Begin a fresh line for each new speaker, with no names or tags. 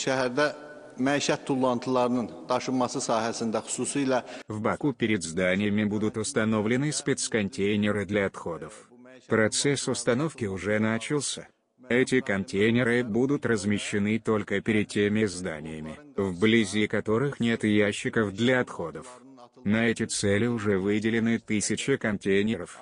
şəhərdə məişət tullantılarının daşınması sahəsində xüsusilə
В Баку перед зданиями будут установлены спецконтейнеры для отходов. Процесс установки уже начался. Эти контейнеры будут размещены только перед теми зданиями, вблизи которых нет ящиков для отходов.
На эти цели уже выделены тысячи контейнеров.